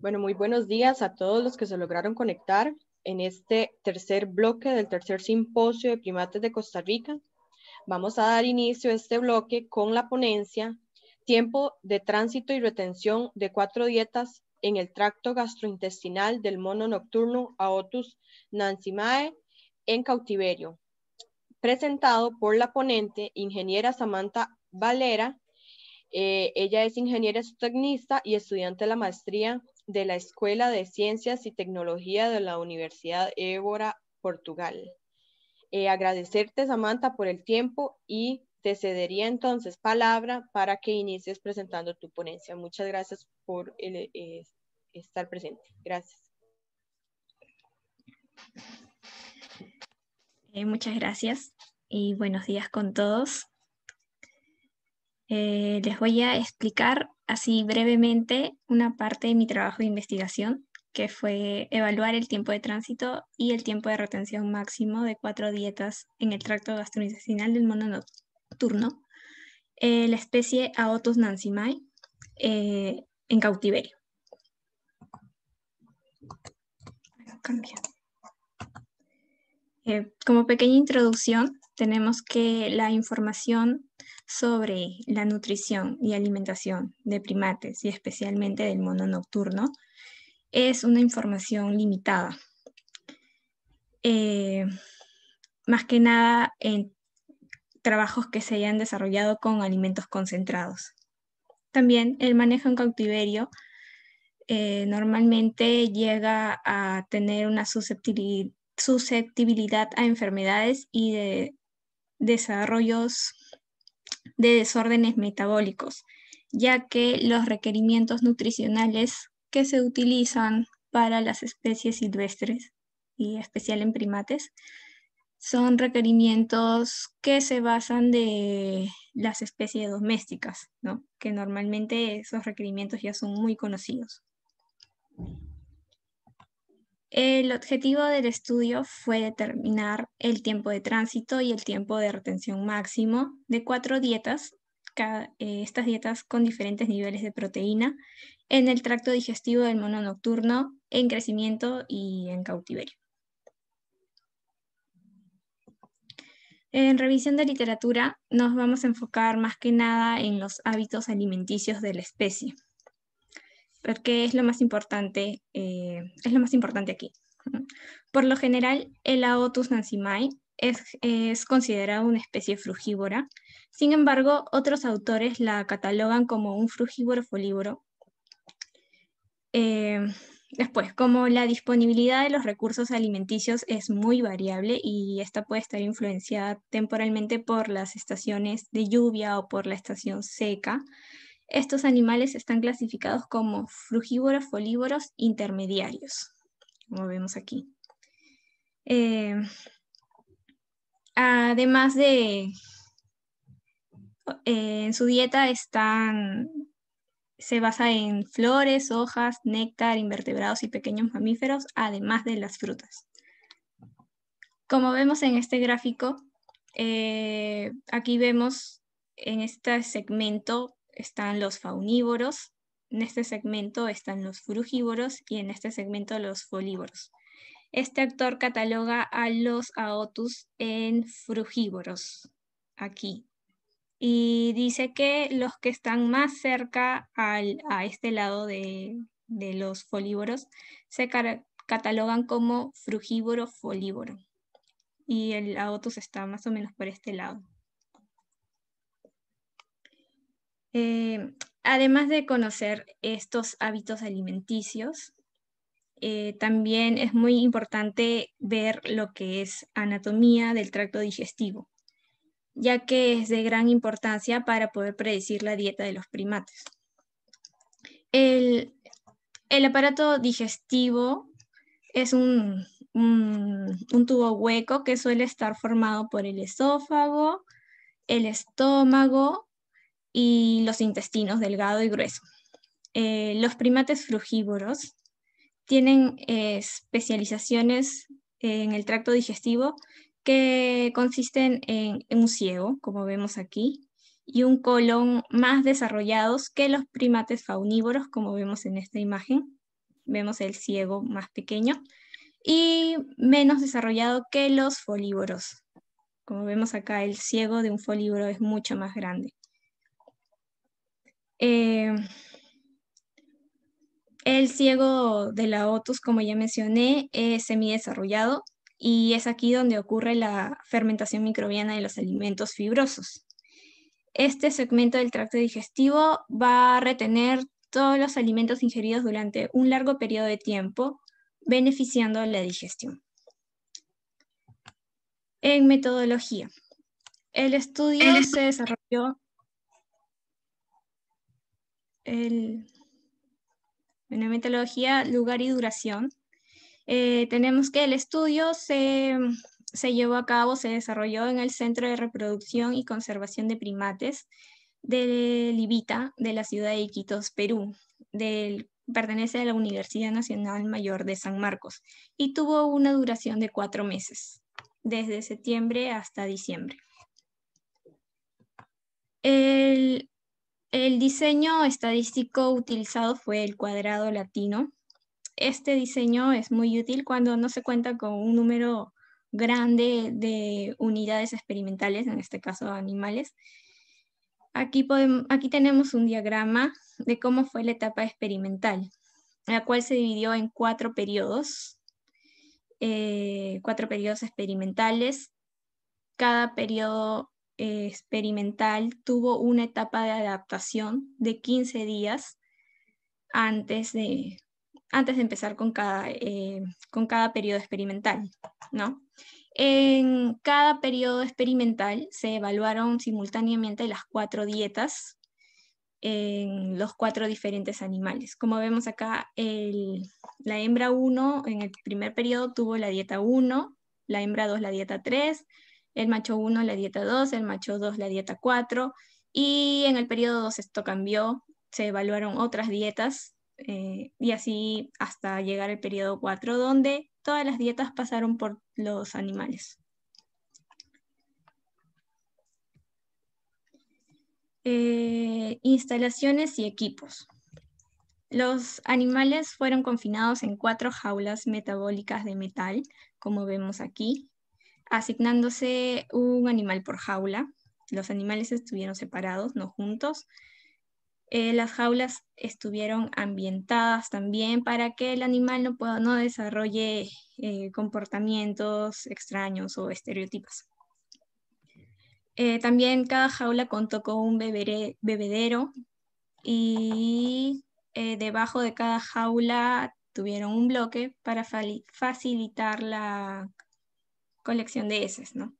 Bueno, muy buenos días a todos los que se lograron conectar en este tercer bloque del tercer simposio de primates de Costa Rica. Vamos a dar inicio a este bloque con la ponencia Tiempo de tránsito y retención de cuatro dietas en el tracto gastrointestinal del mono nocturno Aotus nansimae en cautiverio, presentado por la ponente ingeniera Samantha Valera. Eh, ella es ingeniera tecnista y estudiante de la maestría de la Escuela de Ciencias y Tecnología de la Universidad Évora, Portugal. Eh, agradecerte, Samantha, por el tiempo y te cedería entonces palabra para que inicies presentando tu ponencia. Muchas gracias por eh, estar presente. Gracias. Eh, muchas gracias y buenos días con todos. Eh, les voy a explicar así brevemente una parte de mi trabajo de investigación, que fue evaluar el tiempo de tránsito y el tiempo de retención máximo de cuatro dietas en el tracto gastrointestinal del mono nocturno, eh, la especie Aotus nansimai, eh, en cautiverio. como pequeña introducción, tenemos que la información sobre la nutrición y alimentación de primates y especialmente del mono nocturno es una información limitada. Eh, más que nada en trabajos que se hayan desarrollado con alimentos concentrados. También el manejo en cautiverio eh, normalmente llega a tener una susceptibilidad a enfermedades y de desarrollos de desórdenes metabólicos, ya que los requerimientos nutricionales que se utilizan para las especies silvestres y especial en primates son requerimientos que se basan de las especies domésticas, que normalmente esos requerimientos ya son muy conocidos. El objetivo del estudio fue determinar el tiempo de tránsito y el tiempo de retención máximo de cuatro dietas, eh, estas dietas con diferentes niveles de proteína, en el tracto digestivo del mono nocturno, en crecimiento y en cautiverio. En revisión de literatura nos vamos a enfocar más que nada en los hábitos alimenticios de la especie porque es lo más importante, eh, es lo más importante aquí. Por lo general, el Aotus nansimai es, es considerado una especie frugívora. Sin embargo, otros autores la catalogan como un frugívoro folívoro. Eh, después, como la disponibilidad de los recursos alimenticios es muy variable y esta puede estar influenciada temporalmente por las estaciones de lluvia o por la estación seca, estos animales están clasificados como frugívoros, folívoros, intermediarios, como vemos aquí. Eh, además de, eh, en su dieta están, se basa en flores, hojas, néctar, invertebrados y pequeños mamíferos, además de las frutas. Como vemos en este gráfico, eh, aquí vemos en este segmento están los faunívoros, en este segmento están los frugívoros y en este segmento los folívoros. Este actor cataloga a los aotus en frugívoros, aquí. Y dice que los que están más cerca a este lado de, de los folívoros se catalogan como frugívoro folívoro. Y el aotus está más o menos por este lado. Eh, además de conocer estos hábitos alimenticios, eh, también es muy importante ver lo que es anatomía del tracto digestivo, ya que es de gran importancia para poder predecir la dieta de los primates. El, aparato digestivo es un tubo hueco que suele estar formado por el esófago, el estómago y los intestinos delgado y grueso. Eh, los primates frugívoros tienen eh, especializaciones en el tracto digestivo que consisten en un ciego, como vemos aquí, y un colon más desarrollados que los primates faunívoros, como vemos en esta imagen. Vemos el ciego más pequeño y menos desarrollado que los folívoros. Como vemos acá, el ciego de un folívoro es mucho más grande. Eh, el ciego de la otus, como ya mencioné, es desarrollado y es aquí donde ocurre la fermentación microbiana de los alimentos fibrosos. Este segmento del tracto digestivo va a retener todos los alimentos ingeridos durante un largo periodo de tiempo, beneficiando la digestión. En metodología. El estudio se desarrolló en la metodología lugar y duración, eh, tenemos que el estudio se, se llevó a cabo, se desarrolló en el Centro de Reproducción y Conservación de Primates de Libita, de la ciudad de Iquitos, Perú. Del, pertenece a la Universidad Nacional Mayor de San Marcos y tuvo una duración de cuatro meses, desde septiembre hasta diciembre. El, el diseño estadístico utilizado fue el cuadrado latino. Este diseño es muy útil cuando no se cuenta con un número grande de unidades experimentales, en este caso animales. Aquí, podemos, aquí tenemos un diagrama de cómo fue la etapa experimental, la cual se dividió en cuatro periodos, eh, cuatro periodos experimentales. Cada periodo eh, experimental tuvo una etapa de adaptación de 15 días antes de, antes de empezar eh, con cada, periodo experimental, ¿no? En cada periodo experimental se evaluaron simultáneamente las cuatro dietas en los cuatro diferentes animales. Como vemos acá, la hembra 1 en el primer periodo tuvo la dieta 1, la hembra 2 la dieta 3, el macho 1 la dieta 2, el macho 2 la dieta 4 y en el periodo 2 esto cambió, se evaluaron otras dietas eh, y así hasta llegar al periodo 4 donde todas las dietas pasaron por los animales. Eh, instalaciones y equipos. Los animales fueron confinados en cuatro jaulas metabólicas de metal, como vemos aquí, asignándose un animal por jaula. Los animales estuvieron separados, no juntos. Eh, las jaulas estuvieron ambientadas también para que el animal no, no desarrolle eh, comportamientos extraños o estereotipos. Eh, también cada jaula contó con un bebedero y debajo de cada jaula tuvieron un bloque para facilitar la colección de heces, ¿no?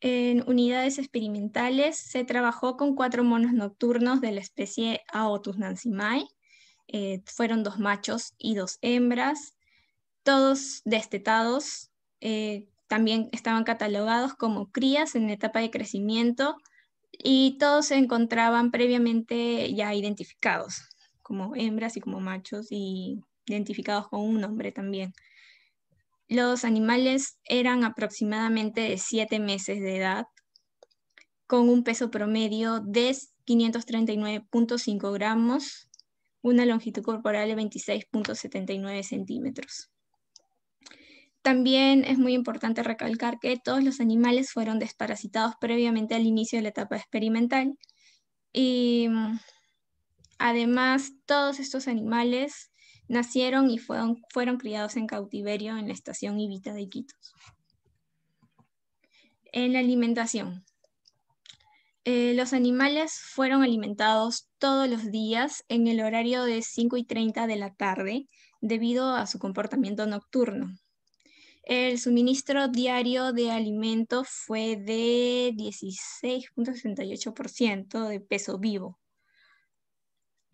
En unidades experimentales se trabajó con cuatro monos nocturnos de la especie Aotus Nancimae, eh, fueron dos machos y dos hembras, todos destetados. Eh, también estaban catalogados como crías en etapa de crecimiento y todos se encontraban previamente ya identificados como hembras y como machos y identificados con un nombre también. Los animales eran aproximadamente de 7 meses de edad, con un peso promedio de 539.5 gramos, una longitud corporal de 26.79 centímetros. También es muy importante recalcar que todos los animales fueron desparasitados previamente al inicio de la etapa experimental y mm, además todos estos animales Nacieron y fueron, fueron criados en cautiverio en la estación Ibita de Iquitos. En la alimentación. Eh, los animales fueron alimentados todos los días en el horario de 5 y 30 de la tarde debido a su comportamiento nocturno. El suministro diario de alimento fue de 16.68% de peso vivo.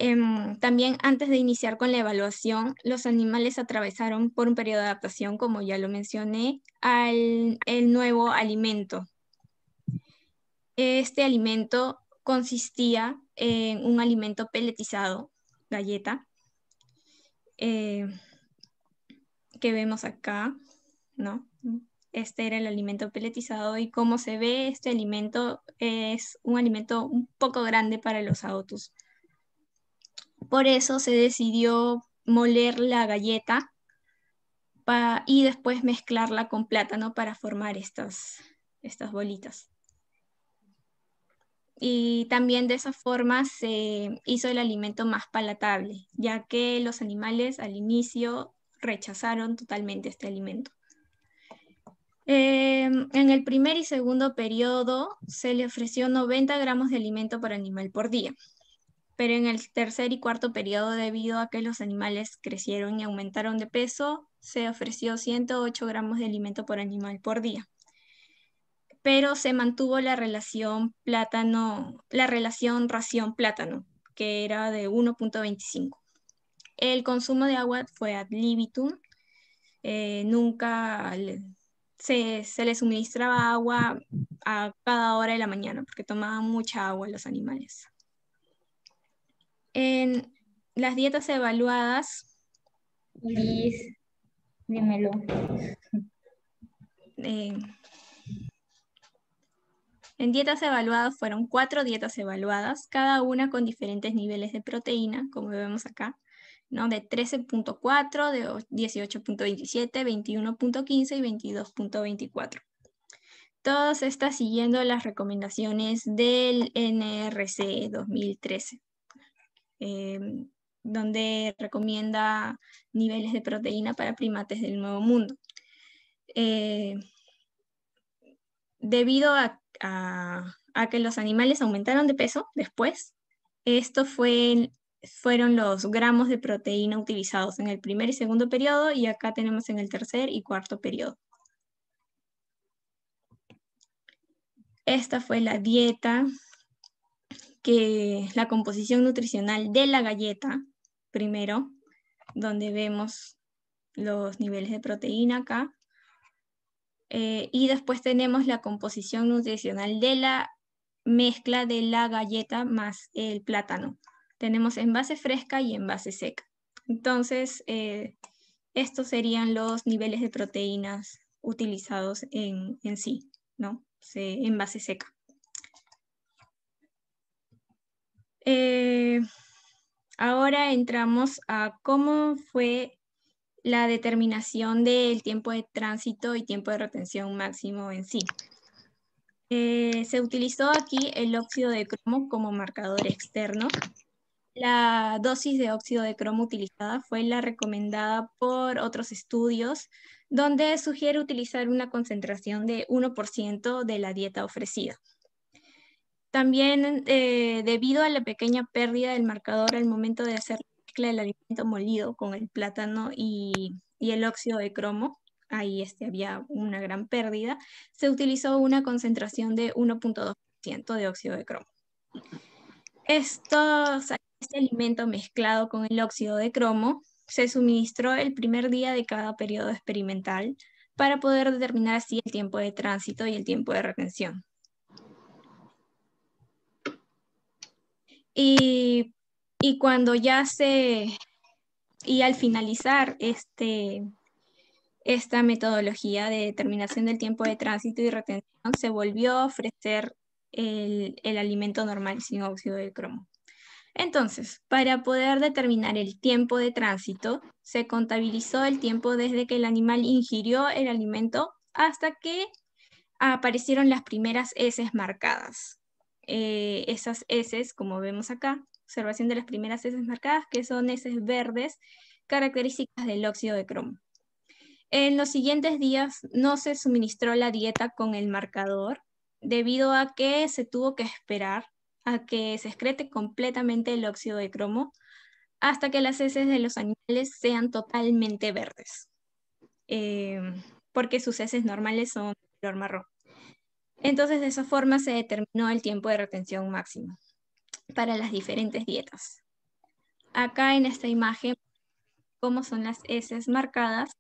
Em, también antes de iniciar con la evaluación, los animales atravesaron por un periodo de adaptación, como ya lo mencioné, al el nuevo alimento. Este alimento consistía en un alimento peletizado, galleta, eh, que vemos acá, ¿no? Este era el alimento peletizado y como se ve, este alimento es un alimento un poco grande para los adultos. Por eso se decidió moler la galleta y después mezclarla con plátano para formar estas, bolitas. Y también de esa forma se hizo el alimento más palatable, ya que los animales al inicio rechazaron totalmente este alimento. Em, en el primer y segundo periodo se le ofreció 90 gramos de alimento por animal por día, pero en el tercer y cuarto periodo, debido a que los animales crecieron y aumentaron de peso, se ofreció 108 gramos de alimento por animal por día. Pero se mantuvo la relación plátano, la relación ración plátano, que era de 1.25. El consumo de agua fue ad libitum. Eh, nunca se, se le suministraba agua a cada hora de la mañana porque tomaban mucha agua los animales. En las dietas evaluadas. Eh, en dietas evaluadas fueron cuatro dietas evaluadas, cada una con diferentes niveles de proteína, como vemos acá, ¿no? de 13.4, de 18.27, 21.15 y 22.24. Todas estas siguiendo las recomendaciones del NRC 2013. Em, donde recomienda niveles de proteína para primates del Nuevo Mundo. Eh, debido a, que los animales aumentaron de peso después, esto fue, fueron los gramos de proteína utilizados en el primer y segundo periodo y acá tenemos en el tercer y cuarto periodo. Esta fue la dieta que la composición nutricional de la galleta, primero, donde vemos los niveles de proteína acá. Eh, y después tenemos la composición nutricional de la mezcla de la galleta más el plátano. Tenemos envase fresca y envase seca. Entonces, eh, estos serían los niveles de proteínas utilizados en, en sí, ¿no? en base seca. Eh, ahora entramos a cómo fue la determinación del tiempo de tránsito y tiempo de retención máximo en sí. Eh, se utilizó aquí el óxido de cromo como marcador externo. La dosis de óxido de cromo utilizada fue la recomendada por otros estudios, donde sugiere utilizar una concentración de 1% de la dieta ofrecida. También eh, debido a la pequeña pérdida del marcador al momento de hacer la mezcla del alimento molido con el plátano y, el óxido de cromo, ahí este, había una gran pérdida, se utilizó una concentración de 1.2% de óxido de cromo. este alimento mezclado con el óxido de cromo se suministró el primer día de cada periodo experimental para poder determinar así el tiempo de tránsito y el tiempo de retención. Y, cuando ya se, y al finalizar este, esta metodología de determinación del tiempo de tránsito y retención, se volvió a ofrecer el, el alimento normal sin óxido de cromo. Entonces, para poder determinar el tiempo de tránsito, se contabilizó el tiempo desde que el animal ingirió el alimento hasta que aparecieron las primeras heces marcadas. Eh, esas heces, como vemos acá, observación de las primeras heces marcadas, que son heces verdes, características del óxido de cromo. En los siguientes días no se suministró la dieta con el marcador, debido a que se tuvo que esperar a que se excrete completamente el óxido de cromo hasta que las heces de los animales sean totalmente verdes, eh, porque sus heces normales son color marrón. Entonces, de esa forma se determinó el tiempo de retención máximo para las diferentes dietas. Acá en esta imagen, cómo son las heces marcadas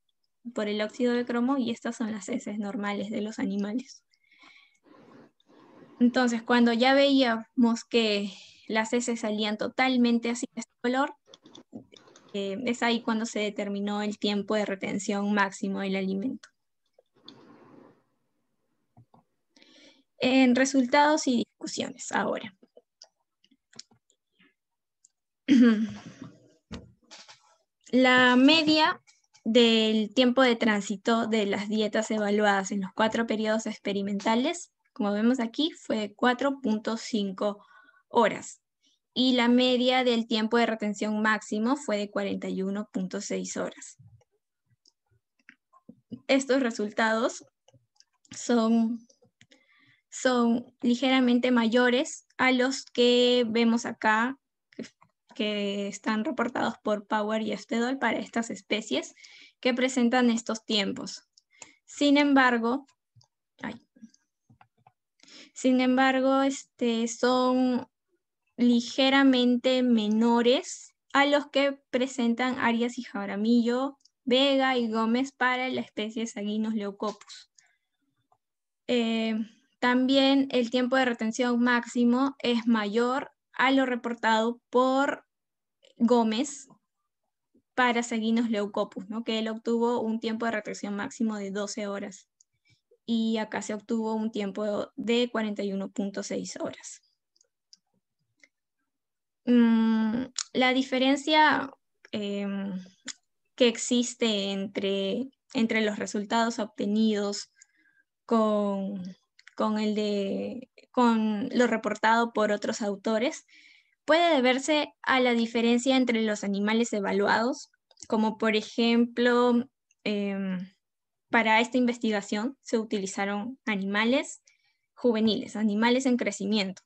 por el óxido de cromo y estas son las heces normales de los animales. Entonces, cuando ya veíamos que las heces salían totalmente así de este color, eh, es ahí cuando se determinó el tiempo de retención máximo del alimento. en resultados y discusiones ahora. La media del tiempo de tránsito de las dietas evaluadas en los cuatro periodos experimentales, como vemos aquí, fue de 4.5 horas y la media del tiempo de retención máximo fue de 41.6 horas. Estos resultados son son ligeramente mayores a los que vemos acá, que, están reportados por Power y Estedol para estas especies que presentan estos tiempos. Sin embargo, sin embargo este, son ligeramente menores a los que presentan Arias y Jaramillo, Vega y Gómez para la especie Saguinus leucopus. Eh, también el tiempo de retención máximo es mayor a lo reportado por Gómez para Seguinos Leucopus, ¿no? que él obtuvo un tiempo de retención máximo de 12 horas y acá se obtuvo un tiempo de 41.6 horas. Mm, la diferencia em, que existe entre, entre los resultados obtenidos con con, el de, con lo reportado por otros autores puede deberse a la diferencia entre los animales evaluados, como por ejemplo, em, para esta investigación se utilizaron animales juveniles, animales en crecimiento.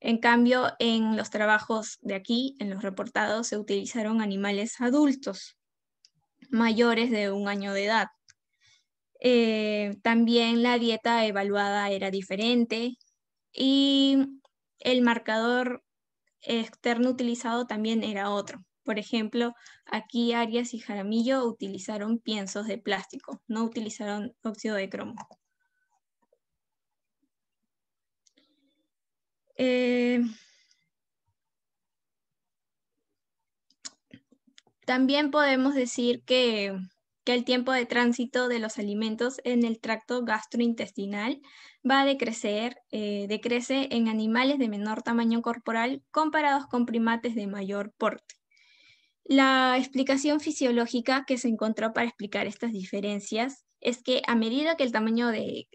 En cambio, en los trabajos de aquí, en los reportados, se utilizaron animales adultos, mayores de un año de edad. Eh, también la dieta evaluada era diferente y el marcador externo utilizado también era otro. Por ejemplo, aquí Arias y Jaramillo utilizaron piensos de plástico, no utilizaron óxido de cromo. Eh, también podemos decir que el tiempo de tránsito de los alimentos en el tracto gastrointestinal va a decrecer, eh, decrece en animales de menor tamaño corporal comparados con primates de mayor porte. La explicación fisiológica que se encontró para explicar estas diferencias es que a medida que el tamaño de,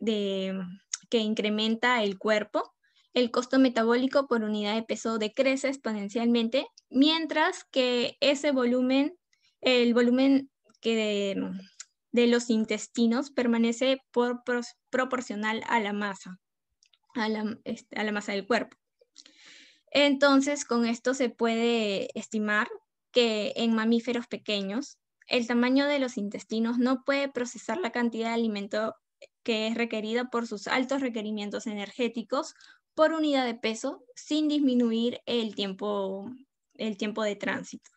que incrementa el cuerpo, el costo metabólico por unidad de peso decrece exponencialmente, mientras que ese volumen, el volumen que mm, de, los intestinos permanece por, proporcional a la masa, este, a la, masa del cuerpo. Entonces, con esto se puede estimar que en mamíferos pequeños, el tamaño de los intestinos no puede procesar la cantidad de alimento que es requerida por sus altos requerimientos energéticos por unidad de peso sin disminuir el tiempo, el tiempo de tránsito.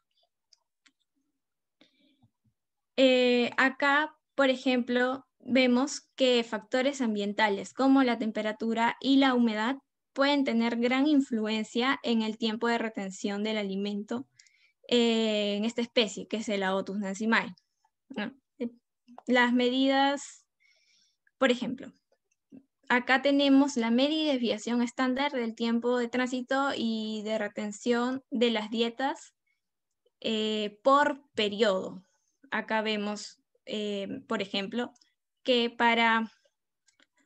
Eh, acá, por ejemplo, vemos que factores ambientales como la temperatura y la humedad pueden tener gran influencia en el tiempo de retención del alimento eh, en esta especie, que es el Aotus nancimae. Las medidas, por ejemplo, acá tenemos la media y desviación estándar del tiempo de tránsito y de retención de las dietas eh, por periodo, acá vemos, eh, por ejemplo, que para,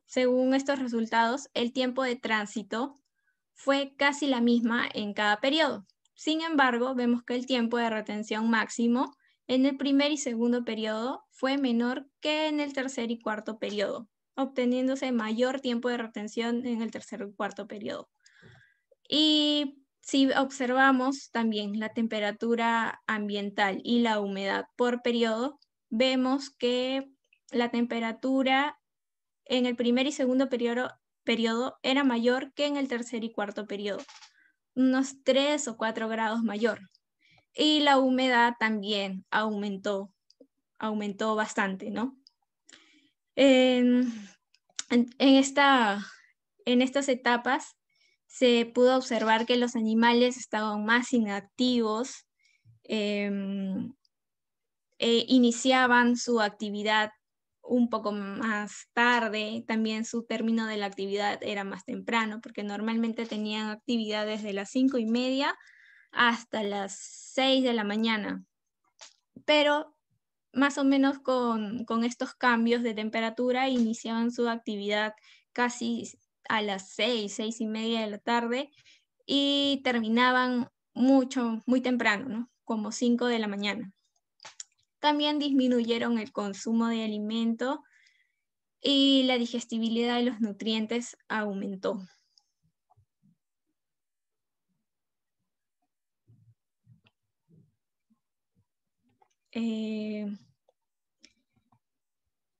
según estos resultados, el tiempo de tránsito fue casi la misma en cada periodo. Sin embargo, vemos que el tiempo de retención máximo en el primer y segundo periodo fue menor que en el tercer y cuarto periodo, obteniéndose mayor tiempo de retención en el tercer y cuarto periodo. Y si observamos también la temperatura ambiental y la humedad por periodo, vemos que la temperatura en el primer y segundo periodo, era mayor que en el tercer y cuarto periodo, unos 3 o 4 grados mayor. Y la humedad también aumentó, aumentó bastante, ¿no? en, esta, en estas etapas se pudo observar que los animales estaban más inactivos, em, e iniciaban su actividad un poco más tarde, también su término de la actividad era más temprano, porque normalmente tenían actividades de las cinco y media hasta las 6 de la mañana. Pero más o menos con, con estos cambios de temperatura iniciaban su actividad casi a las seis, seis y media de la tarde y terminaban mucho, muy temprano, ¿no? como cinco de la mañana. También disminuyeron el consumo de alimento y la digestibilidad de los nutrientes aumentó. Eh,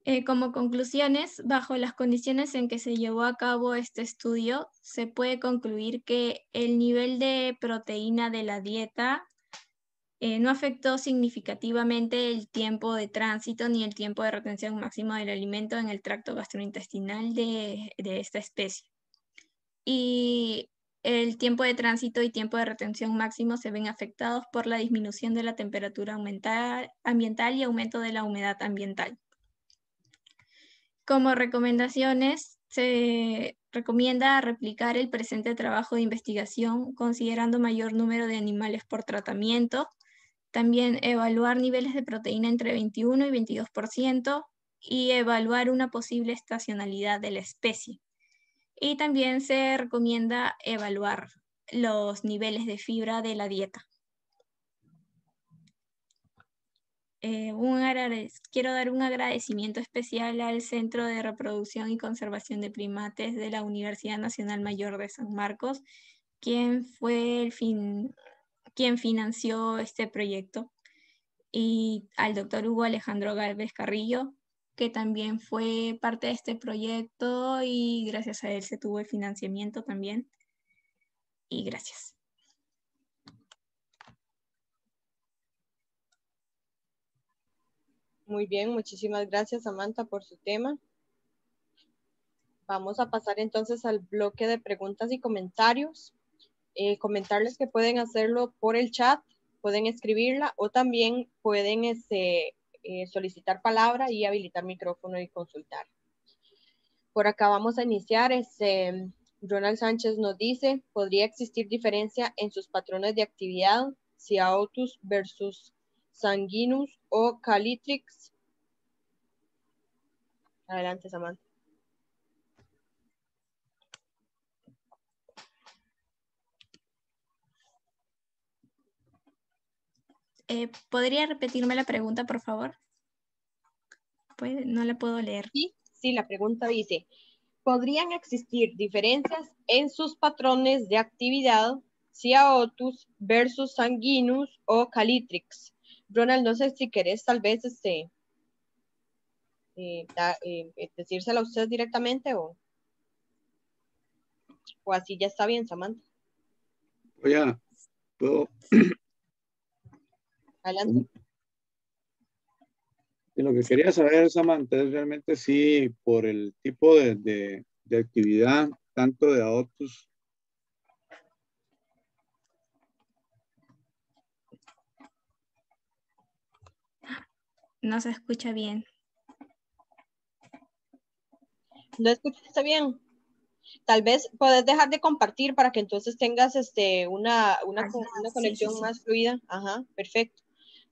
eh, como conclusiones, bajo las condiciones en que se llevó a cabo este estudio, se puede concluir que el nivel de proteína de la dieta eh, no afectó significativamente el tiempo de tránsito ni el tiempo de retención máximo del alimento en el tracto gastrointestinal de, de esta especie. Y el tiempo de tránsito y tiempo de retención máximo se ven afectados por la disminución de la temperatura ambiental y aumento de la humedad ambiental. Como recomendaciones, se recomienda replicar el presente trabajo de investigación considerando mayor número de animales por tratamiento, también evaluar niveles de proteína entre 21 y 22% y evaluar una posible estacionalidad de la especie. Y también se recomienda evaluar los niveles de fibra de la dieta. Eh, un quiero dar un agradecimiento especial al Centro de Reproducción y Conservación de Primates de la Universidad Nacional Mayor de San Marcos, quien fue quien financió este proyecto, y al doctor Hugo Alejandro Galvez Carrillo, que también fue parte de este proyecto y gracias a él se tuvo el financiamiento también. Y gracias. Muy bien, muchísimas gracias Samantha por su tema. Vamos a pasar entonces al bloque de preguntas y comentarios. Eh, comentarles que pueden hacerlo por el chat, pueden escribirla o también pueden este, eh, solicitar palabra y habilitar micrófono y consultar. Por acá vamos a iniciar. Este, Ronald Sánchez nos dice, ¿podría existir diferencia en sus patrones de actividad? si autos versus sanguinus o calitrix. Adelante, Samantha. Eh, ¿Podría repetirme la pregunta, por favor? Pues, no la puedo leer. Sí, sí, la pregunta dice, ¿podrían existir diferencias en sus patrones de actividad Ciaotus versus sanguinus o calitrix? Ronald, no sé si querés tal vez este, eh, eh, eh, a usted directamente o, así ya está bien, Samantha. Oye, puedo. Adelante. lo que quería saber, Samantha, es realmente si por el tipo de, actividad, tanto de adultos No se escucha bien. ¿No escuchaste bien? Tal vez puedes dejar de compartir para que entonces tengas este, una, ah, conexión más fluida. Ajá, perfecto.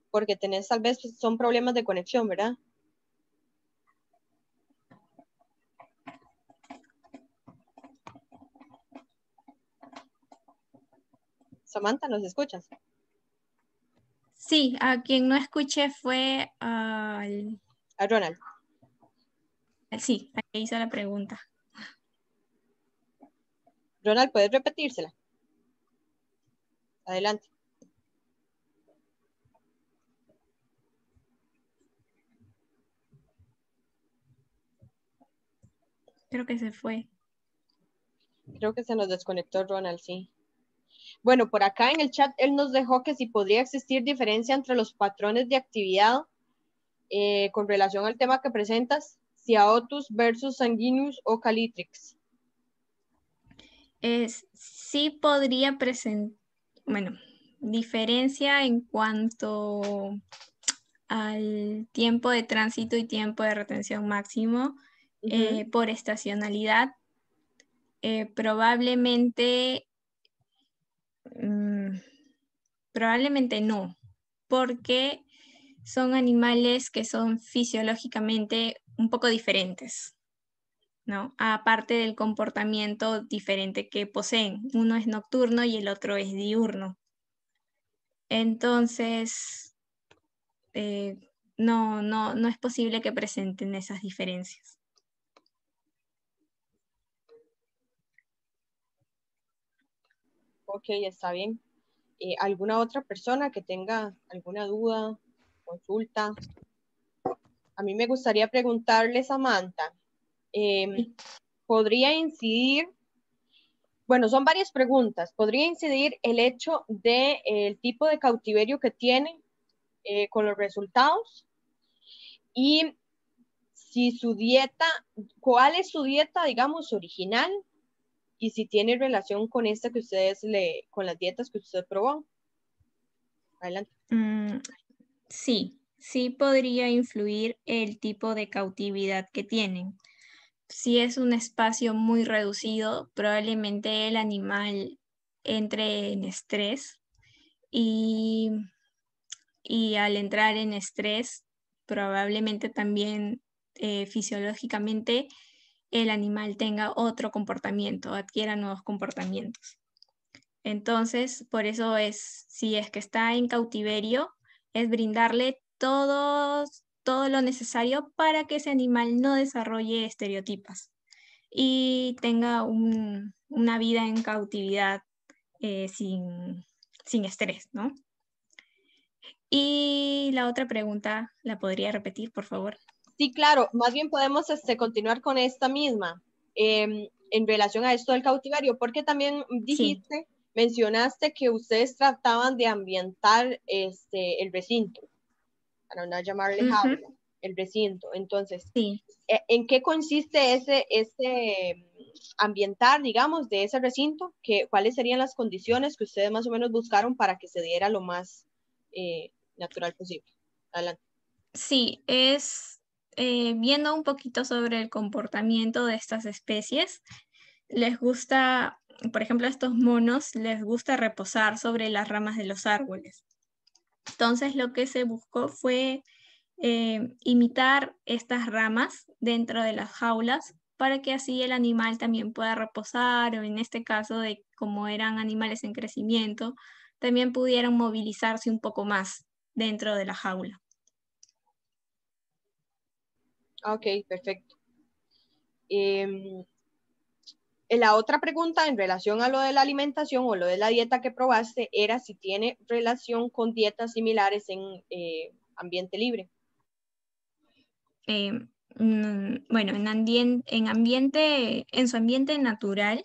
Porque tenés tal vez pues, son problemas de conexión, ¿verdad? Samantha, ¿nos escuchas? Sí, a quien no escuché fue al... A Ronald. Sí, a quien hizo la pregunta. Ronald, ¿puedes repetírsela? Adelante. Creo que se fue. Creo que se nos desconectó Ronald, sí. Bueno, por acá en el chat él nos dejó que si podría existir diferencia entre los patrones de actividad eh, con relación al tema que presentas, si aotus versus Sanguinus o Calitrix. Es, sí podría presentar, bueno, diferencia en cuanto al tiempo de tránsito y tiempo de retención máximo eh, por estacionalidad. Eh, probablemente Mm, probablemente no, porque son animales que son fisiológicamente un poco diferentes, ¿no? Aparte del comportamiento diferente que poseen. Uno es nocturno y el otro es diurno. Entonces, eh, no, no, no es posible que presenten esas diferencias. ok, está bien. Eh, ¿Alguna otra persona que tenga alguna duda, consulta? A mí me gustaría preguntarle, Samantha, em, ¿podría incidir, bueno, son varias preguntas, ¿podría incidir el hecho del tipo de cautiverio que tiene eh, con los resultados? Y si su dieta, ¿cuál es su dieta, digamos, original? y si tiene relación con esta que ustedes le, con las dietas que usted probó. Adelante. Mm, sí, sí podría influir el tipo de cautividad que tienen. Si es un espacio muy reducido, probablemente el animal entre en estrés y, al entrar en estrés, probablemente también eh, fisiológicamente el animal tenga otro comportamiento, adquiera nuevos comportamientos. Entonces, por eso es, si es que está en cautiverio, es brindarle todo, todo lo necesario para que ese animal no desarrolle estereotipas y tenga una vida en cautividad eh, sin, sin estrés, Y la otra pregunta, ¿la podría repetir, por favor? Sí, claro, más bien podemos este, continuar con esta misma em, en relación a esto del cautiverio, porque también dijiste, mencionaste que ustedes trataban de ambientar este, el recinto, para no llamarle el recinto. Entonces, e, ¿en qué consiste ese, ese ambientar, digamos, de ese recinto? ¿Qué, ¿Cuáles serían las condiciones que ustedes más o menos buscaron para que se diera lo más eh, natural posible? Adelante. Sí, es eh, viendo un poquito sobre el comportamiento de estas especies, les gusta, por ejemplo, a estos monos les gusta reposar sobre las ramas de los árboles. Entonces lo que se buscó fue eh, imitar estas ramas dentro de las jaulas para que así el animal también pueda reposar o en este caso de como eran animales en crecimiento, también pudieran movilizarse un poco más dentro de la jaula. Ah, ok, perfecto. Em, eh, la otra pregunta en relación a lo de la alimentación o lo de la dieta que probaste era si tiene relación con dietas similares en eh, ambiente libre. Em, mm, bueno, en, en, ambiente, en su ambiente natural,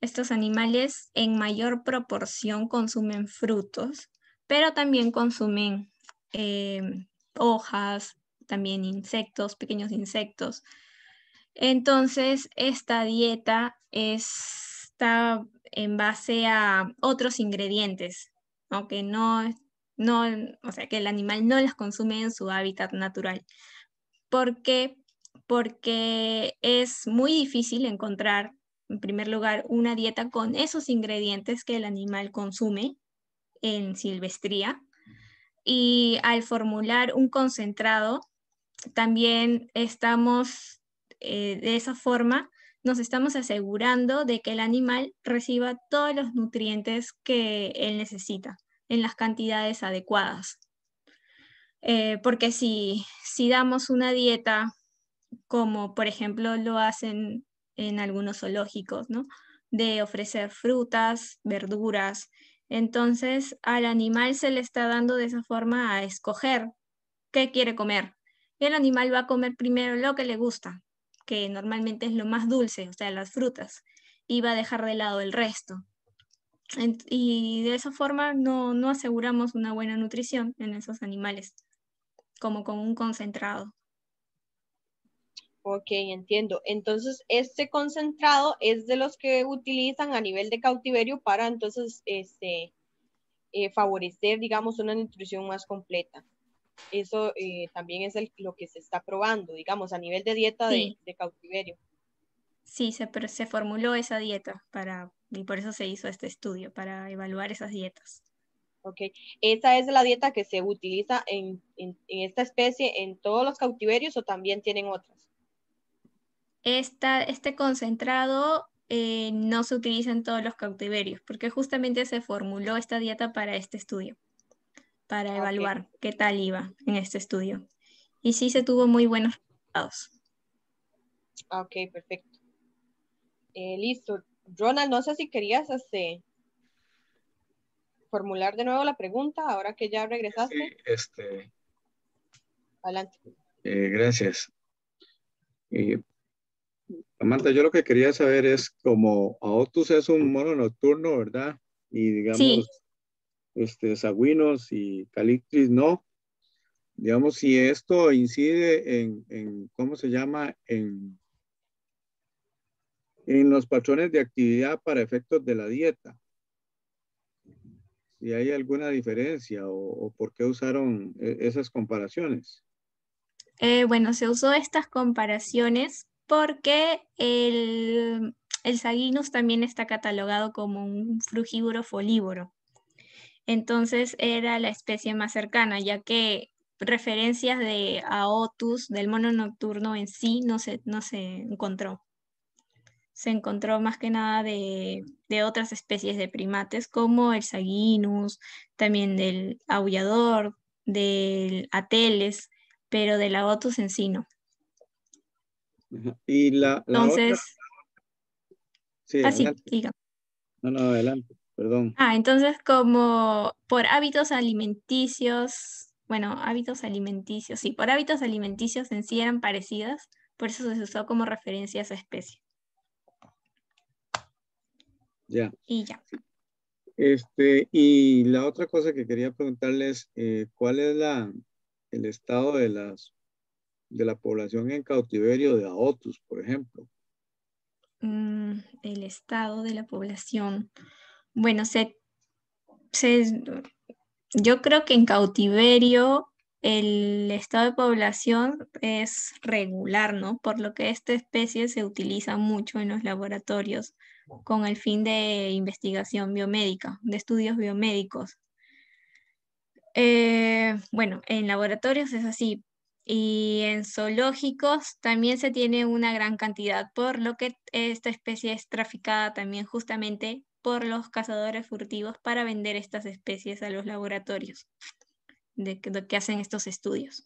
estos animales en mayor proporción consumen frutos, pero también consumen em, hojas, también insectos, pequeños insectos. Entonces, esta dieta está en base a otros ingredientes, aunque ¿no? no, o sea, que el animal no las consume en su hábitat natural. ¿Por qué? Porque es muy difícil encontrar, en primer lugar, una dieta con esos ingredientes que el animal consume en silvestría. Y al formular un concentrado también estamos, eh, de esa forma, nos estamos asegurando de que el animal reciba todos los nutrientes que él necesita en las cantidades adecuadas. Eh, porque si, si damos una dieta, como por ejemplo lo hacen en algunos zoológicos, ¿no? de ofrecer frutas, verduras, entonces al animal se le está dando de esa forma a escoger qué quiere comer el animal va a comer primero lo que le gusta, que normalmente es lo más dulce, o sea, las frutas, y va a dejar de lado el resto. Y de esa forma no, aseguramos una buena nutrición en esos animales, como con un concentrado. Ok, entiendo. Entonces, este concentrado es de los que utilizan a nivel de cautiverio para entonces este, eh, favorecer, digamos, una nutrición más completa eso eh, también es lo que se está probando, digamos, a nivel de dieta de, cautiverio. Sí, se, se formuló esa dieta para, y por eso se hizo este estudio, para evaluar esas dietas. Ok, ¿esa es la dieta que se utiliza en, esta especie en todos los cautiverios o también tienen otras? este concentrado eh, no se utiliza en todos los cautiverios porque justamente se formuló esta dieta para este estudio para evaluar qué tal iba en este estudio. Y sí se tuvo muy buenos resultados. Ah, ok, perfecto. Eh, listo. Ronald, no sé si querías este, formular de nuevo la pregunta ahora que ya regresaste. este. Adelante. Eh, gracias. Eh, Amanda, yo lo que quería saber es como Autus es un mono nocturno, ¿verdad? Y digamos, este, sagüinos y calictris no. Digamos, si esto incide en, ¿cómo se llama? En, en los patrones de actividad para efectos de la dieta. Si hay alguna diferencia o, por qué usaron e, esas comparaciones. Eh, bueno, se usó estas comparaciones porque el, el también está catalogado como un frugívoro folívoro. Entonces era la especie más cercana, ya que referencias de Aotus, del mono nocturno en sí, no se, no se encontró. Se encontró más que nada de, otras especies de primates, como el saguinus, también del aullador, del ateles, pero del Aotus en sí no. Y la, Entonces, así, ah, diga. No, no, adelante. Ah, entonces como por hábitos alimenticios, bueno, hábitos alimenticios, sí, por hábitos alimenticios en sí eran parecidas, por eso se usó como referencia a esa especie. Ya. Y ya. Este, y la otra cosa que quería preguntarles, eh, ¿cuál es la, el estado de, las, de la población en cautiverio de Aotus, por ejemplo? Mm, el estado de la población bueno, yo creo que en cautiverio el estado de población es regular, ¿no? Por lo que esta especie se utiliza mucho en los laboratorios con el fin de investigación biomédica, de estudios biomédicos. Eh, bueno, en laboratorios es así, y en zoológicos también se tiene una gran cantidad, por lo que esta especie es traficada también justamente por los cazadores furtivos para vender estas especies a los laboratorios de, que hacen estos estudios.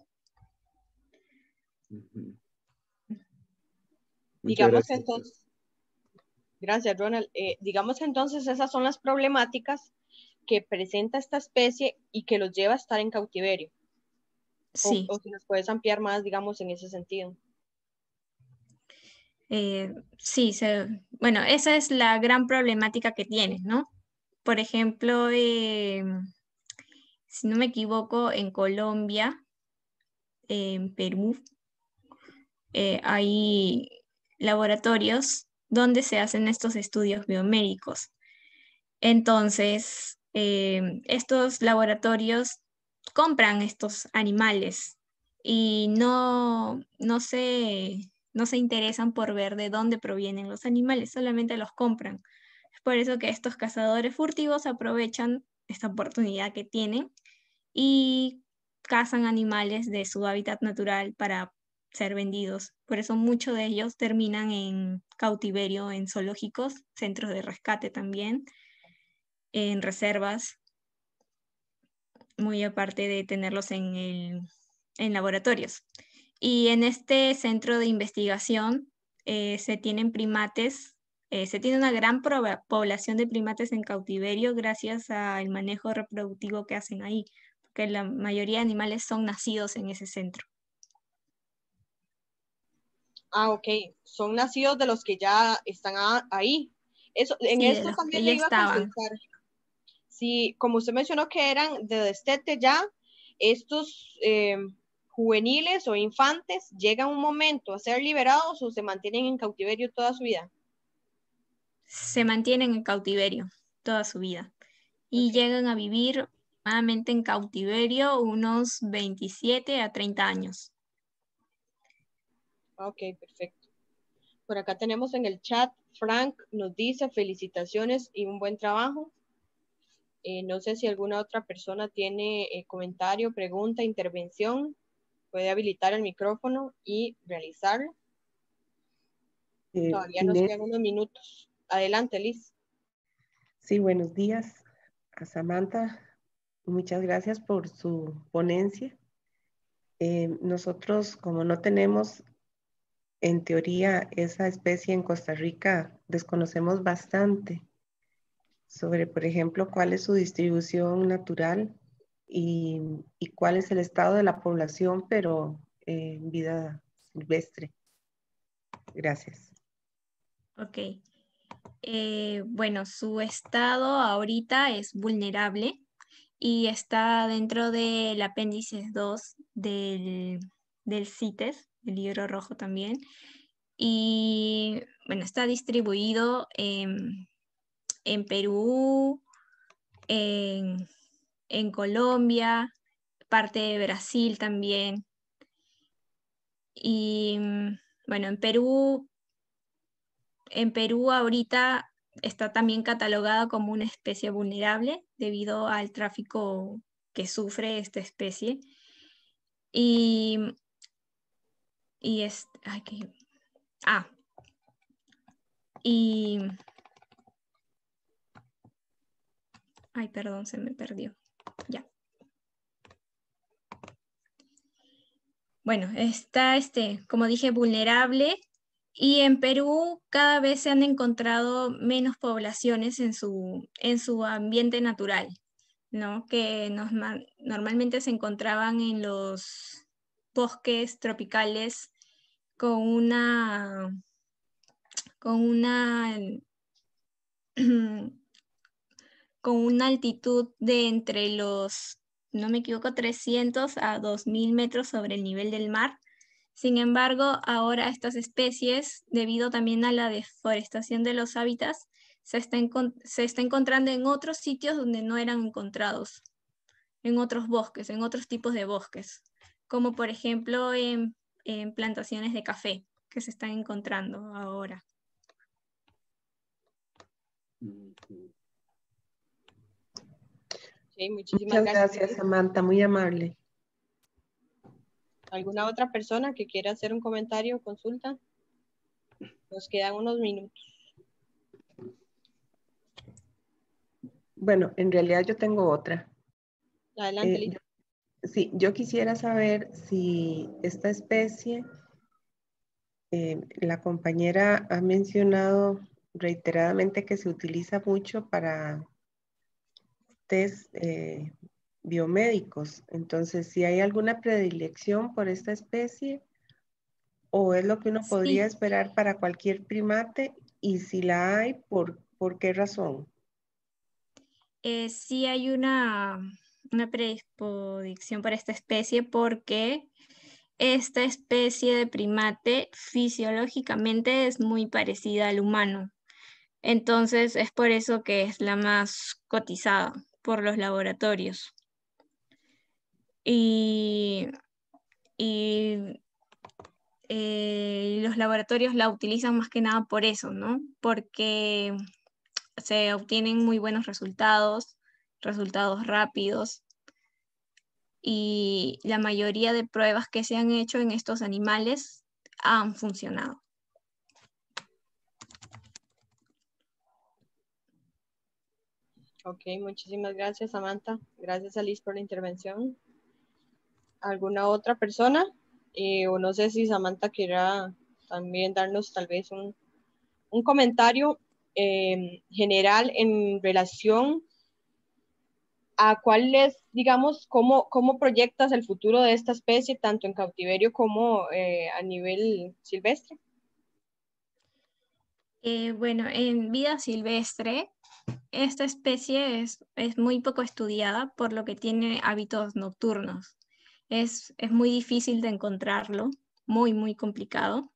Digamos entonces, pues. gracias Ronald, eh, digamos entonces esas son las problemáticas que presenta esta especie y que los lleva a estar en cautiverio. Sí. o si nos puedes ampliar más, digamos, en ese sentido. Eh, sí, bueno, esa es la gran problemática que tiene, ¿no? Por ejemplo, eh, si no me equivoco, en Colombia, en Perú, eh, hay laboratorios donde se hacen estos estudios biomédicos. Entonces, estos laboratorios compran estos animales y no, no se no se interesan por ver de dónde provienen los animales, solamente los compran. Es por eso que estos cazadores furtivos aprovechan esta oportunidad que tienen y cazan animales de su hábitat natural para ser vendidos. Por eso muchos de ellos terminan en cautiverio, en zoológicos, centros de rescate también, en reservas, muy aparte de tenerlos en, el, en laboratorios. Y en este centro de investigación eh, se tienen primates, eh, se tiene una gran población de primates en cautiverio gracias al manejo reproductivo que hacen ahí, porque la mayoría de animales son nacidos en ese centro. Ah, ok, son nacidos de los que ya están ahí. Eso, en sí, esto también iba a Sí, como usted mencionó que eran de destete ya, estos... Eh, juveniles o infantes llegan un momento a ser liberados o se mantienen en cautiverio toda su vida? Se mantienen en cautiverio toda su vida y llegan a vivir nuevamente en cautiverio unos 27 a 30 años. Ok, perfecto. Por acá tenemos en el chat, Frank nos dice felicitaciones y un buen trabajo. Eh, no sé si alguna otra persona tiene eh, comentario, pregunta, intervención puede habilitar el micrófono y realizarlo. Eh, Todavía nos quedan unos minutos. Adelante, Liz. Sí, buenos días a Samantha. Muchas gracias por su ponencia. Eh, nosotros, como no tenemos en teoría esa especie en Costa Rica, desconocemos bastante sobre, por ejemplo, cuál es su distribución natural y, cuál es el estado de la población, pero en vida silvestre. Gracias. Ok. Eh, bueno, su estado ahorita es vulnerable y está dentro del apéndice 2 del, del CITES, el libro rojo también. Y bueno, está distribuido en, en Perú, en en Colombia, parte de Brasil también. Y mm, bueno, en Perú, en Perú ahorita está también catalogada como una especie vulnerable debido al tráfico que sufre esta especie. Y, mm, y es, ah, y, ay, perdón, se me perdió. Ya. Bueno, está, este, como dije, vulnerable y en Perú cada vez se han encontrado menos poblaciones en su, en su ambiente natural, ¿no? que normalmente se encontraban en los bosques tropicales con una, con una con una altitud de entre los, no me equivoco, 300 a 2000 metros sobre el nivel del mar. Sin embargo, ahora estas especies, debido también a la deforestación de los hábitats, se están se está encontrando en otros sitios donde no eran encontrados, en otros bosques, en otros tipos de bosques, como por ejemplo en, plantaciones de café que se están encontrando ahora. Muchas gracias, Samantha, muy amable. ¿Alguna otra persona que quiera hacer un comentario o consulta? Nos quedan unos minutos. Bueno, en realidad yo tengo otra. Adelante, eh, Lidia. Sí, yo quisiera saber si esta especie, eh, la compañera ha mencionado reiteradamente que se utiliza mucho para test eh, biomédicos. Entonces, si hay alguna predilección por esta especie o es lo que uno podría esperar para cualquier primate y si la hay, ¿por, por qué razón? si eh, sí hay una, una predisposición para esta especie porque esta especie de primate fisiológicamente es muy parecida al humano. Entonces es por eso que es la más cotizada por los laboratorios. Y, eh, los laboratorios la utilizan más que nada por eso, ¿no? Porque se obtienen muy buenos resultados, resultados rápidos. Y la mayoría de pruebas que se han hecho en estos animales han funcionado. Ok, muchísimas gracias, Samantha. Gracias, Alice, por la intervención. ¿Alguna otra persona? Eh, o no sé si Samantha quiera también darnos tal vez un, comentario em, general en relación a cuál es, digamos, cómo, proyectas el futuro de esta especie, tanto en cautiverio como eh, a nivel silvestre. Eh, bueno, en vida silvestre esta especie es, muy poco estudiada por lo que tiene hábitos nocturnos. Es, muy difícil de encontrarlo, muy, muy complicado,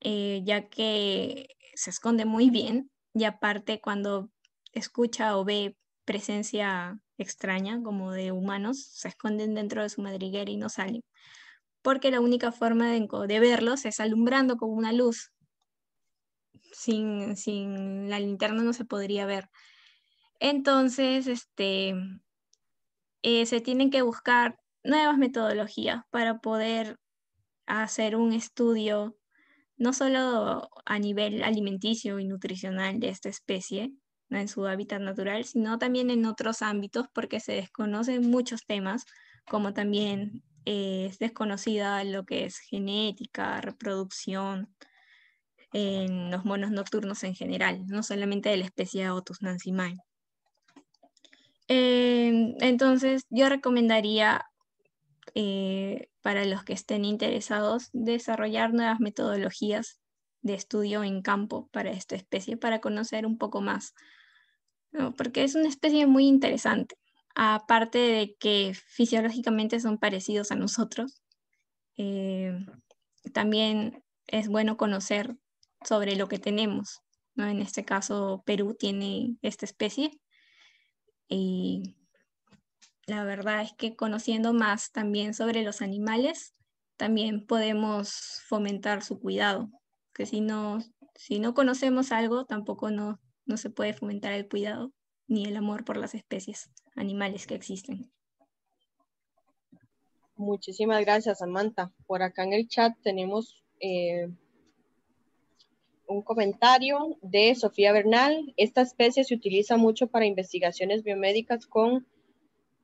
eh, ya que se esconde muy bien y aparte cuando escucha o ve presencia extraña como de humanos, se esconden dentro de su madriguera y no salen, porque la única forma de verlos es alumbrando con una luz sin, la linterna no se podría ver. Entonces, este, eh, se tienen que buscar nuevas metodologías para poder hacer un estudio no solo a nivel alimenticio y nutricional de esta especie, en su hábitat natural, sino también en otros ámbitos porque se desconocen muchos temas, como también eh, es desconocida lo que es genética, reproducción, en los monos nocturnos en general, no solamente de la especie Otus nansimae. Em, entonces, yo recomendaría eh, para los que estén interesados desarrollar nuevas metodologías de estudio en campo para esta especie, para conocer un poco más, porque es una especie muy interesante, aparte de que fisiológicamente son parecidos a nosotros. Eh, también es bueno conocer sobre lo que tenemos. En este caso, Perú tiene esta especie. Y la verdad es que conociendo más también sobre los animales, también podemos fomentar su cuidado, que si no, si no conocemos algo, tampoco no, se puede fomentar el cuidado ni el amor por las especies animales que existen. Muchísimas gracias, Samantha. Por acá en el chat tenemos eh, un comentario de Sofía Bernal. Esta especie se utiliza mucho para investigaciones biomédicas con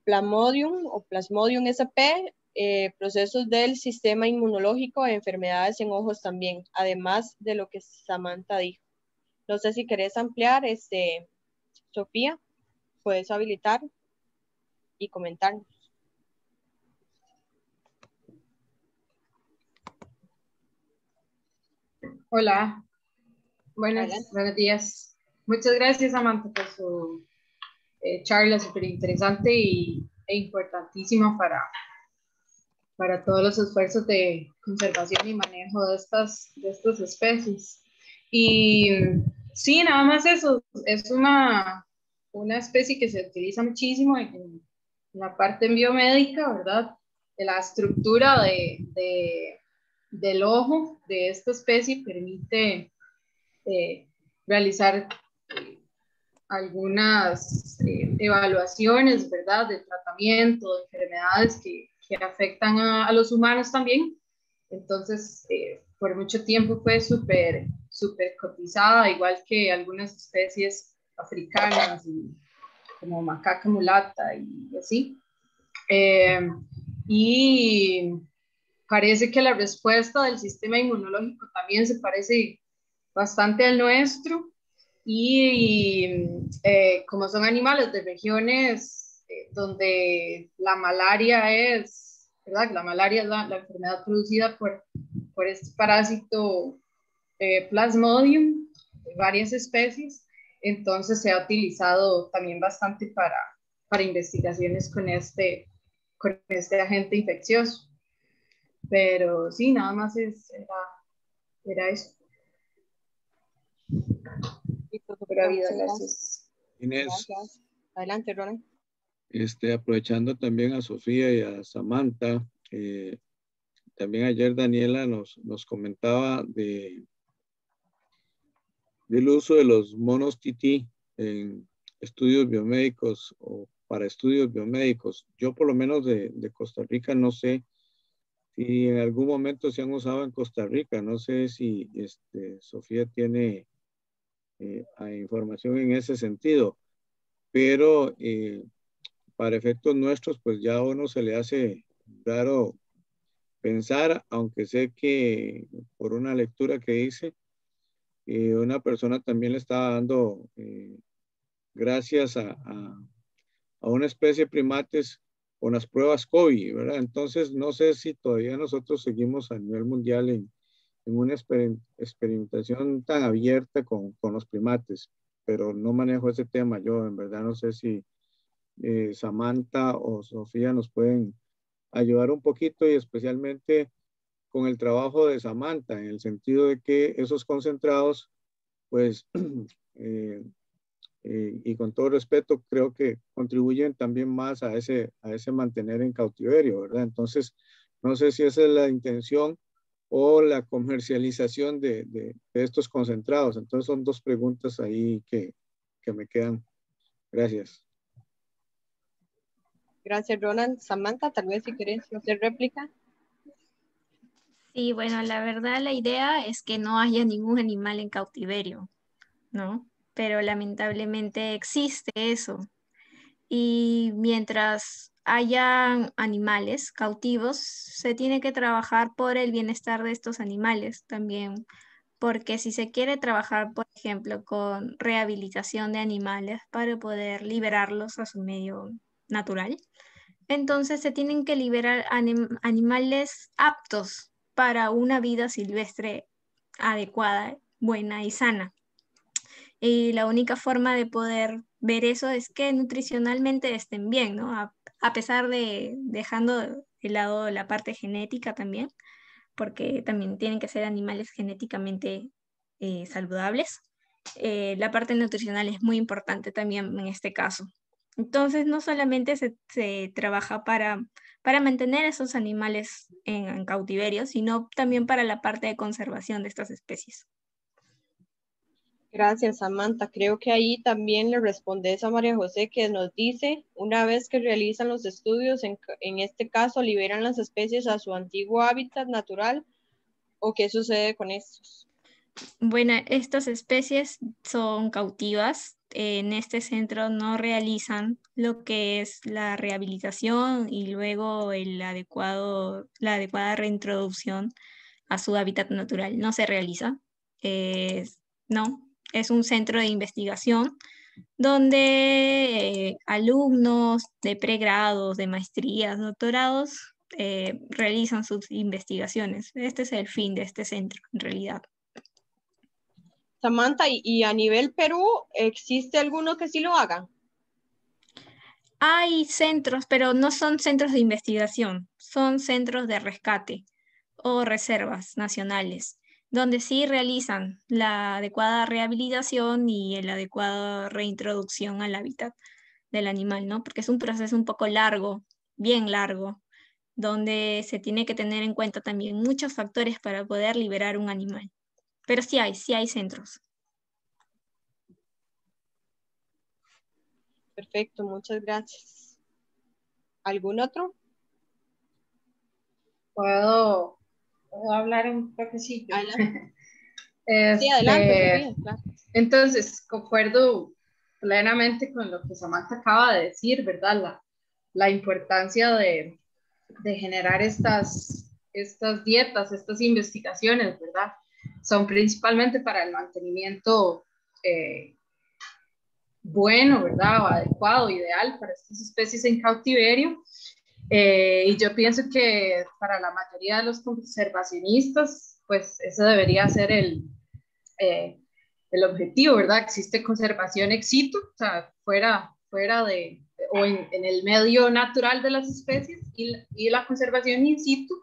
Plasmodium o Plasmodium SP, eh, procesos del sistema inmunológico enfermedades en ojos también, además de lo que Samantha dijo. No sé si querés ampliar, este, Sofía, puedes habilitar y comentarnos. Hola, Buenas, buenos días. Muchas gracias, Amanda, por su eh, charla súper interesante y, e importantísima para, para todos los esfuerzos de conservación y manejo de estas, de estas especies. Y sí, nada más eso, es una, una especie que se utiliza muchísimo en, la parte biomédica, ¿verdad? la estructura de, de, del ojo de esta especie permite este, realizar eh, algunas eh, evaluaciones, ¿verdad?, de tratamiento, de enfermedades que, afectan a, los humanos también. Entonces, eh, por mucho tiempo fue súper, súper cotizada, igual que algunas especies africanas, como macaca mulata y así. Em, y parece que la respuesta del sistema inmunológico también se parece bastante al nuestro y, eh, como son animales de regiones eh, donde la malaria es, ¿verdad? La malaria es la, enfermedad producida por, por este parásito eh, Plasmodium, de varias especies, entonces se ha utilizado también bastante para, para investigaciones con este, con este agente infeccioso. Pero sí, nada más es, era, era gracias. Inés. Adelante, Ronald. Este, aprovechando también a Sofía y a Samantha, eh, también ayer Daniela nos, nos comentaba de del uso de los monos tití en estudios biomédicos o para estudios biomédicos. Yo por lo menos de, de, Costa Rica no sé si en algún momento se han usado en Costa Rica. No sé si este, Sofía tiene eh, información en ese sentido. Pero eh, para efectos nuestros, pues ya a uno se le hace raro pensar, aunque sé que por una lectura que hice, eh, una persona también le estaba dando gracias a, a, a una especie de primates con las pruebas COVID, ¿verdad? Entonces, no sé si todavía nosotros seguimos a nivel mundial en, en una experimentación tan abierta con, con, los primates, pero no manejo ese tema. Yo en verdad no sé si eh, Samantha o Sofía nos pueden ayudar un poquito y especialmente con el trabajo de Samantha, en el sentido de que esos concentrados, pues, eh, eh, y con todo respeto, creo que contribuyen también más a ese, a ese mantener en cautiverio, ¿verdad? Entonces, no sé si esa es la intención o la comercialización de, estos concentrados. Entonces son dos preguntas ahí que, que me quedan. Gracias. Gracias, Ronald. Samantha, tal vez si querés hacer réplica. Sí, bueno, la verdad la idea es que no haya ningún animal en cautiverio, ¿no? Pero lamentablemente existe eso. Y mientras hayan animales cautivos, se tiene que trabajar por el bienestar de estos animales también, porque si se quiere trabajar, por ejemplo, con rehabilitación de animales para poder liberarlos a su medio natural, entonces se tienen que liberar animales aptos para una vida silvestre adecuada, buena y sana. Y la única forma de poder ver eso es que nutricionalmente estén bien, ¿no? a pesar de dejando de lado la parte genética también, porque también tienen que ser animales genéticamente eh, saludables. Eh, la parte nutricional es muy importante también en este caso. Entonces, no solamente se, trabaja para, para mantener esos animales en cautiverio, sino también para la parte de conservación de estas especies. Gracias, Samantha. Creo que ahí también le respondes a María José que nos dice, una vez que realizan los estudios, en, este caso liberan las especies a su antiguo hábitat natural, ¿o qué sucede con estos? Bueno, estas especies son cautivas. En este centro no realizan lo que es la rehabilitación y luego el adecuado, la adecuada reintroducción a su hábitat natural. No se realiza. no, es un centro de investigación donde eh, alumnos de pregrados, de maestrías, doctorados, eh, realizan sus investigaciones. Este es el fin de este centro, en realidad. Samantha, ¿y, y a nivel Perú existe alguno que sí lo haga? Hay centros, pero no son centros de investigación, son centros de rescate o reservas nacionales donde sí realizan la adecuada rehabilitación y la adecuada reintroducción al hábitat del animal, ¿no? Porque es un proceso un poco largo, bien largo, donde se tiene que tener en cuenta también muchos factores para poder liberar un animal. Pero sí hay, sí hay centros. Perfecto, muchas gracias. ¿Algún otro? Puedo ¿Puedo hablar un poquitito? Este, sí, adelante. Entonces, concuerdo plenamente con lo que Samantha acaba de decir, ¿verdad? La, la importancia de, de generar estas, estas dietas, estas investigaciones, ¿verdad? Son principalmente para el mantenimiento eh, bueno, ¿verdad? O adecuado, ideal para estas especies en cautiverio eh, y yo pienso que para la mayoría de los conservacionistas, pues eso debería ser el, eh, el objetivo, ¿verdad? Existe conservación éxito, o sea, fuera, fuera de, o en, el medio natural de las especies y, y la conservación in situ,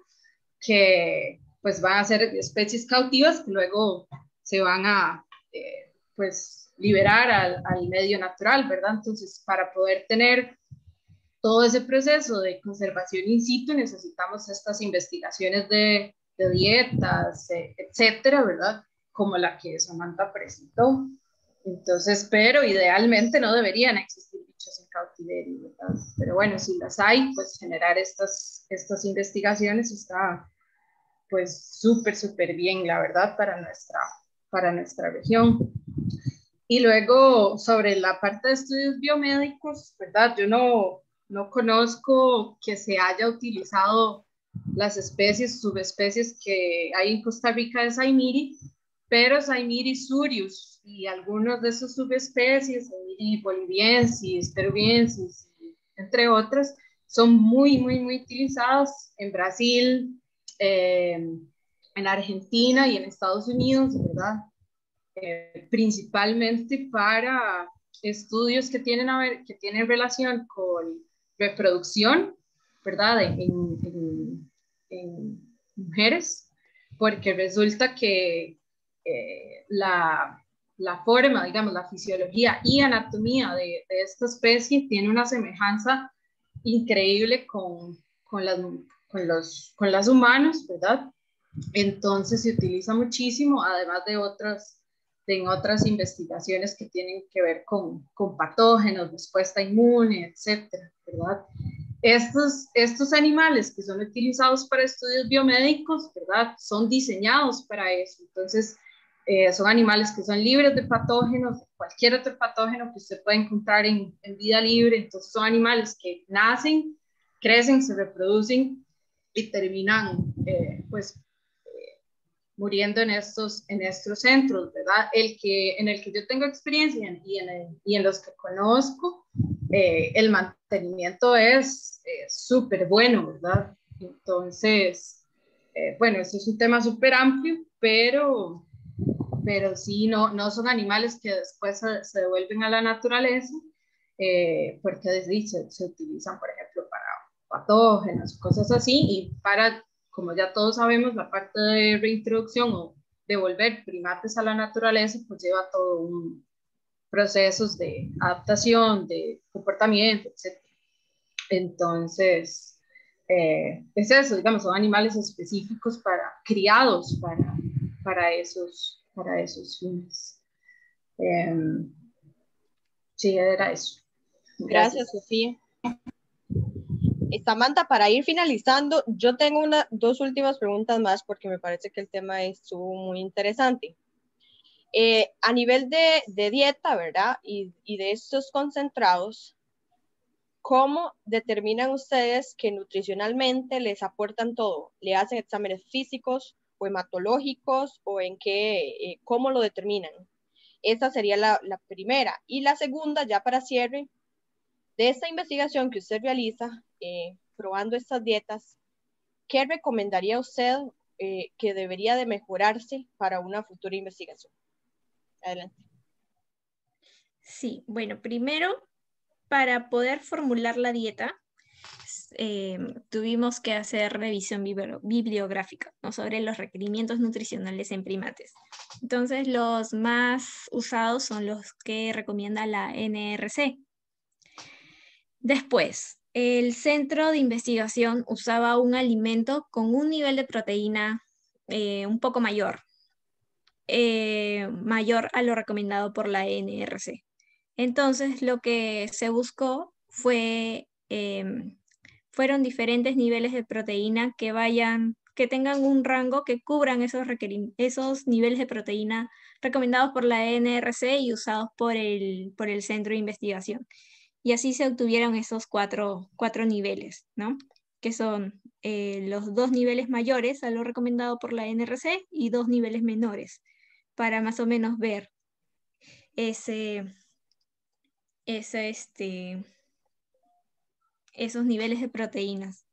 que pues van a ser especies cautivas que luego se van a, eh, pues, liberar al, al medio natural, ¿verdad? Entonces, para poder tener todo ese proceso de conservación in situ necesitamos estas investigaciones de, dietas, eh, etcétera, ¿verdad? Como la que Samantha presentó. Entonces, pero idealmente no deberían existir bichos en cautiverio, ¿verdad? Pero bueno, si las hay, pues generar estas, estas investigaciones está pues súper, súper bien, la verdad, para nuestra, para nuestra región. Y luego, sobre la parte de estudios biomédicos, ¿verdad? Yo no, no conozco que se haya utilizado las especies, subespecies que hay en Costa Rica de Saimiri, pero Saimiri surius y algunas de sus subespecies, Saimiri boliviensis, peruviensis, entre otras, son muy, muy, muy utilizadas en Brasil, eh, en Argentina y en Estados Unidos, ¿verdad? Eh, principalmente para estudios que tienen, que tienen relación con reproducción, ¿verdad? En, mujeres, porque resulta que eh, la, forma, digamos, la fisiología y anatomía de, esta especie tiene una semejanza increíble con, con, las, con, las humanos, ¿verdad? Entonces se utiliza muchísimo, además de otras en otras investigaciones que tienen que ver con, con patógenos, respuesta inmune, etcétera. ¿verdad? Estos, estos animales que son utilizados para estudios biomédicos, ¿verdad? Son diseñados para eso. Entonces, eh, son animales que son libres de patógenos, cualquier otro patógeno que usted pueda encontrar en, vida libre. Entonces, son animales que nacen, crecen, se reproducen y terminan, eh, pues, eh, muriendo en estos, en estos centros, ¿verdad? El que, en el que yo tengo experiencia y en, y en los que conozco eh, el mantenimiento es eh, súper bueno, ¿verdad? Entonces, eh, bueno, eso es un tema súper amplio, pero, pero sí, no, no son animales que después se, devuelven a la naturaleza, porque se, se, utilizan, por ejemplo, para patógenos, cosas así, y para, como ya todos sabemos, la parte de reintroducción o devolver primates a la naturaleza, pues lleva todo un, procesos de adaptación, de comportamiento, etc. Entonces, eh, es eso, digamos, son animales específicos para, criados para, para, esos, para esos fines. Em, sí, era eso. Gracias, Sofía. Eh, Samantha, para ir finalizando, yo tengo una, dos últimas preguntas más porque me parece que el tema estuvo muy interesante. Eh, a nivel de, dieta, ¿verdad? Y, de estos concentrados, ¿cómo determinan ustedes que nutricionalmente les aportan todo? ¿Le hacen exámenes físicos o hematológicos o en qué, eh, cómo lo determinan? Esa sería la, primera. Y la segunda, ya para cierre, de esta investigación que usted realiza, eh, probando estas dietas, ¿qué recomendaría usted que debería de mejorarse para una futura investigación? Adelante. Sí, bueno, primero, para poder formular la dieta, eh, tuvimos que hacer revisión bibliográfica sobre los requerimientos nutricionales en primates. Entonces, los más usados son los que recomienda la NRC. Después, el centro de investigación usaba un alimento con un nivel de proteína eh, un poco mayor, eh, mayor a lo recomendado por la NRC. Entonces, lo que se buscó fue, em, fueron diferentes niveles de proteína que vayan, que tengan un rango que cubran esos, esos niveles de proteína recomendados por la NRC y usados por el, por el centro de investigación. Y así se obtuvieron esos cuatro, cuatro niveles, ¿no? que son eh, los dos niveles mayores a lo recomendado por la NRC y dos niveles menores para más o menos ver ese, ese este, esos niveles de proteínas.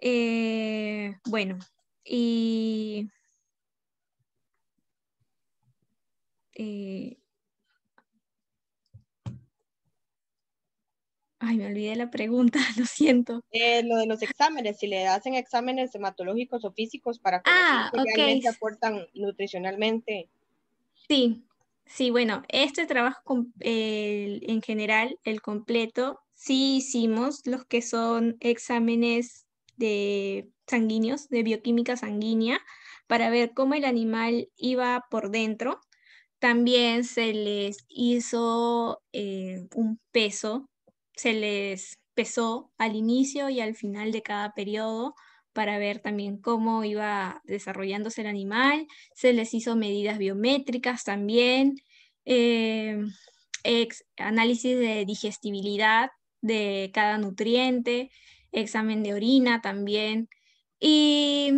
Eh, bueno, y eh, Ay, me olvidé la pregunta, lo siento. Eh, lo de los exámenes, si le hacen exámenes hematológicos o físicos para conocer ah, aportan nutricionalmente Sí, sí, bueno, este trabajo en general, el completo, sí hicimos los que son exámenes de sanguíneos, de bioquímica sanguínea, para ver cómo el animal iba por dentro. También se les hizo eh, un peso, se les pesó al inicio y al final de cada periodo para ver también cómo iba desarrollándose el animal, se les hizo medidas biométricas también, eh, análisis de digestibilidad de cada nutriente, examen de orina también. Y,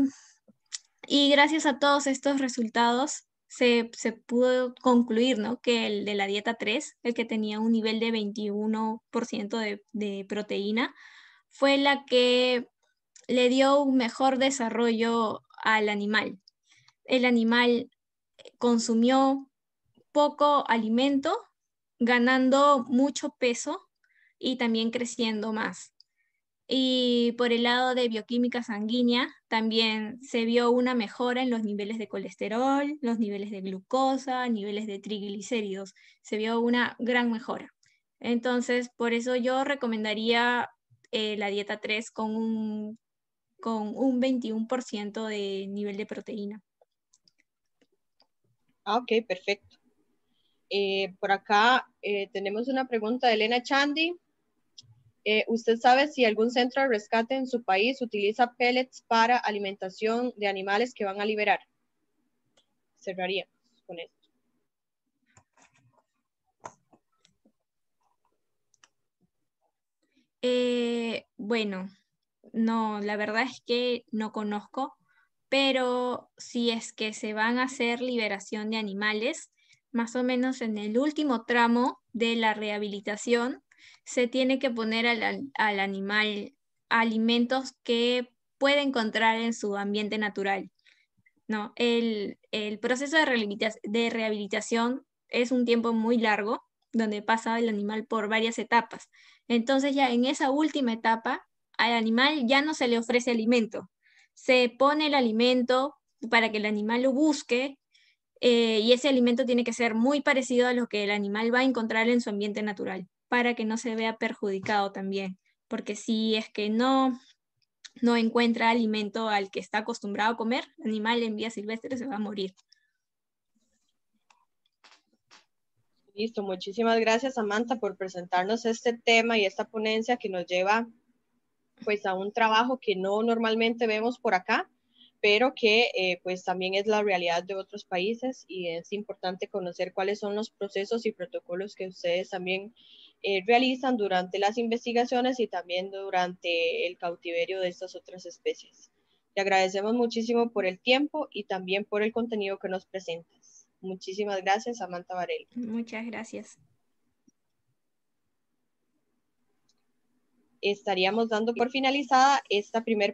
y gracias a todos estos resultados se, pudo concluir ¿no? que el de la dieta 3, el que tenía un nivel de 21% de proteína, fue la que le dio un mejor desarrollo al animal. El animal consumió poco alimento, ganando mucho peso y también creciendo más. Y por el lado de bioquímica sanguínea, también se vio una mejora en los niveles de colesterol, los niveles de glucosa, niveles de triglicéridos. Se vio una gran mejora. Entonces, por eso yo recomendaría eh, la dieta 3 con un con un 21% de nivel de proteína. Ah, ok, perfecto. Eh, por acá eh, tenemos una pregunta de Elena Chandy. Eh, ¿Usted sabe si algún centro de rescate en su país utiliza pellets para alimentación de animales que van a liberar? Cerraría con esto. bueno, no, la verdad es que no conozco, pero si es que se van a hacer liberación de animales, más o menos en el último tramo de la rehabilitación, se tiene que poner al, animal alimentos que puede encontrar en su ambiente natural. No, el, proceso de rehabilitación es un tiempo muy largo, donde pasa el animal por varias etapas. Entonces ya en esa última etapa al animal ya no se le ofrece alimento. Se pone el alimento para que el animal lo busque eh, y ese alimento tiene que ser muy parecido a lo que el animal va a encontrar en su ambiente natural para que no se vea perjudicado también. Porque si es que no, no encuentra alimento al que está acostumbrado a comer, el animal en vía silvestre se va a morir. Listo, muchísimas gracias Samantha por presentarnos este tema y esta ponencia que nos lleva pues a un trabajo que no normalmente vemos por acá, pero que eh, pues también es la realidad de otros países y es importante conocer cuáles son los procesos y protocolos que ustedes también eh, realizan durante las investigaciones y también durante el cautiverio de estas otras especies. Te agradecemos muchísimo por el tiempo y también por el contenido que nos presentas. Muchísimas gracias, Samantha Varela. Muchas gracias. estaríamos dando por finalizada esta primera